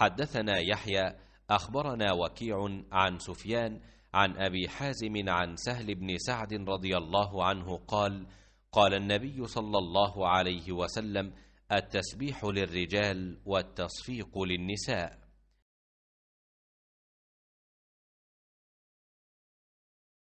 حدثنا يحيى أخبرنا وكيع عن سفيان عن أبي حازم عن سهل بن سعد رضي الله عنه قال قال النبي صلى الله عليه وسلم التسبيح للرجال والتصفيق للنساء